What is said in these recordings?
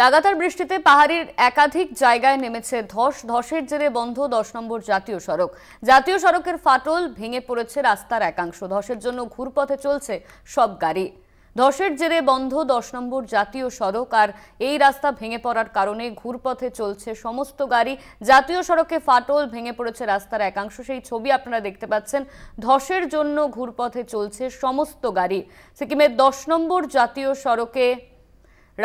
লাগাতার বৃষ্টিতে পাহাড়ির একাধিক জায়গায় নেমেছে ধস ধসের জেরে বন্ধ দশ নম্বর জাতীয় সড়ক জাতীয় সড়কের ফাটল ভেঙে পড়েছে রাস্তার একাংশ ধসের জন্য ঘুরপথে চলছে সব গাড়ি ধসের জেরে বন্ধ দশ নম্বর জাতীয় সড়ক আর এই রাস্তা ভেঙে পড়ার কারণে ঘুরপথে চলছে সমস্ত গাড়ি জাতীয় সড়কে ফাটল ভেঙে পড়েছে রাস্তার একাংশ সেই ছবি আপনারা দেখতে পাচ্ছেন ধসের জন্য ঘুরপথে চলছে সমস্ত গাড়ি সিকিমের দশ নম্বর জাতীয় সড়কে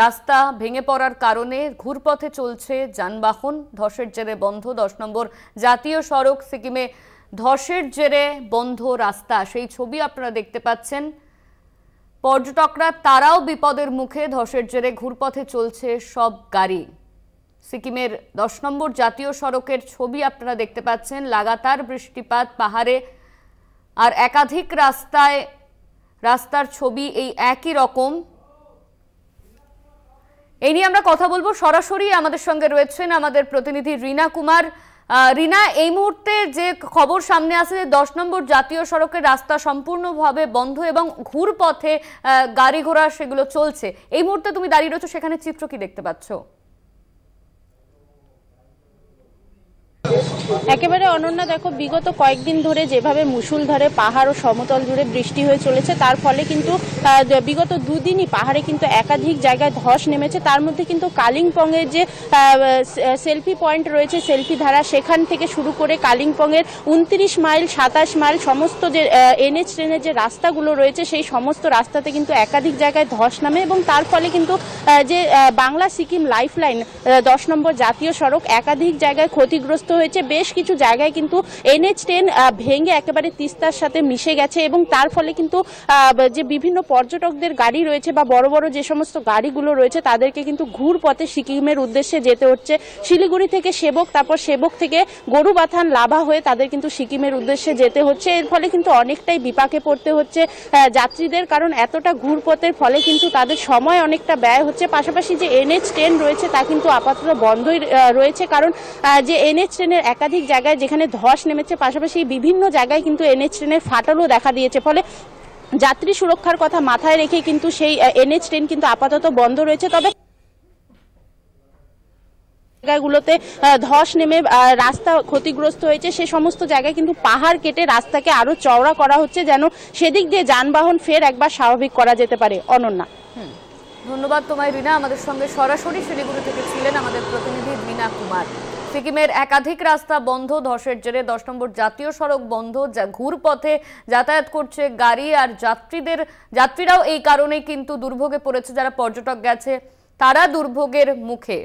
রাস্তা ভেঙে পড়ার কারণে ঘুরপথে চলছে যানবাহন ধসের জেরে বন্ধ দশ নম্বর জাতীয় সড়ক সিকিমে ধসের জেরে বন্ধ রাস্তা সেই ছবি আপনারা দেখতে পাচ্ছেন পর্যটকরা তারাও বিপদের মুখে ধসের জেরে ঘুরপথে চলছে সব গাড়ি সিকিমের দশ নম্বর জাতীয় সড়কের ছবি আপনারা দেখতে পাচ্ছেন লাগাতার বৃষ্টিপাত পাহাড়ে আর একাধিক রাস্তায় রাস্তার ছবি এই একই রকম এই নিয়ে আমরা কথা বলবো সরাসরি আমাদের সঙ্গে রয়েছেন আমাদের প্রতিনিধি রিনা কুমার রিনা এই মুহূর্তে যে খবর সামনে আসে যে দশ নম্বর জাতীয় সড়কের রাস্তা সম্পূর্ণভাবে বন্ধ এবং ঘুরপথে গাড়ি ঘোড়া সেগুলো চলছে এই মুহূর্তে তুমি দাঁড়িয়ে রয়েছো সেখানে চিত্র কি দেখতে পাচ্ছ একেবারে অনন্যা দেখো বিগত কয়েকদিন ধরে যেভাবে মুসুলধারে পাহাড় ও সমতল জুড়ে বৃষ্টি হয়ে চলেছে তার ফলে কিন্তু বিগত দুদিনই পাহাড়ে কিন্তু একাধিক জায়গায় ধস নেমেছে তার মধ্যে কিন্তু কালিম্পংয়ের যে সেলফি পয়েন্ট রয়েছে সেলফি ধারা সেখান থেকে শুরু করে কালিম্পংয়ের উনত্রিশ মাইল সাতাশ মাইল সমস্ত যে এনএচ ট্রেনের যে রাস্তাগুলো রয়েছে সেই সমস্ত রাস্তাতে কিন্তু একাধিক জায়গায় ধস নামে এবং তার ফলে কিন্তু যে বাংলা সিকিম লাইফলাইন দশ নম্বর জাতীয় সড়ক একাধিক জায়গায় ক্ষতিগ্রস্ত হয়েছে বেশ কিছু জায়গায় কিন্তু এনএচ টেন ভেঙে একেবারে তিস্তার সাথে মিশে গেছে এবং তার ফলে কিন্তু যে বিভিন্ন পর্যটকদের গাড়ি রয়েছে বা বড় বড় যে সমস্ত গাড়িগুলো রয়েছে তাদেরকে কিন্তু ঘুর পথে সিকিমের উদ্দেশ্যে যেতে হচ্ছে শিলিগুড়ি থেকে সেবক তারপর সেবক থেকে গরুবাথান লাভা হয়ে তাদের কিন্তু সিকিমের উদ্দেশ্যে যেতে হচ্ছে এর ফলে কিন্তু অনেকটাই বিপাকে পড়তে হচ্ছে যাত্রীদের কারণ এতটা ঘুরপথের ফলে কিন্তু তাদের সময় অনেকটা ব্যয় হচ্ছে পাশাপাশি যে এনএচ টেন রয়েছে তা কিন্তু আপাতত বন্ধই রয়েছে কারণ যে এনএচ টেনের একাধিক একাধিক জায়গায় যেখানে ধস নেমেছে পাশাপাশি বিভিন্ন জায়গায় কিন্তু এনএচ ট্রেনের ফাটলও দেখা দিয়েছে ফলে যাত্রী সুরক্ষার কথা মাথায় রেখে কিন্তু সেই এনএচ ট্রেন কিন্তু আপাতত বন্ধ রয়েছে তবে জায়গাগুলোতে ধস নেমে রাস্তা ক্ষতিগ্রস্ত হয়েছে সে সমস্ত জায়গায় কিন্তু পাহাড় কেটে রাস্তাকে আরো চওড়া করা হচ্ছে যেন সেদিক দিয়ে যানবাহন ফের একবার স্বাভাবিক করা যেতে পারে অনন্যা ধন্যবাদ তোমায় রিনা আমাদের সঙ্গে সরাসরি শিলিগুড়ি থেকে ছিলেন আমাদের প্রতিনিধি রিনা কুমার সিকিমের একাধিক রাস্তা বন্ধ ধসের জেরে দশ নম্বর জাতীয় সড়ক বন্ধ যা ঘুরপথে যাতায়াত করছে গাড়ি আর যাত্রীদের যাত্রীরাও এই কারণে কিন্তু দুর্ভোগে পড়েছে যারা পর্যটক গেছে তারা দুর্ভোগের মুখে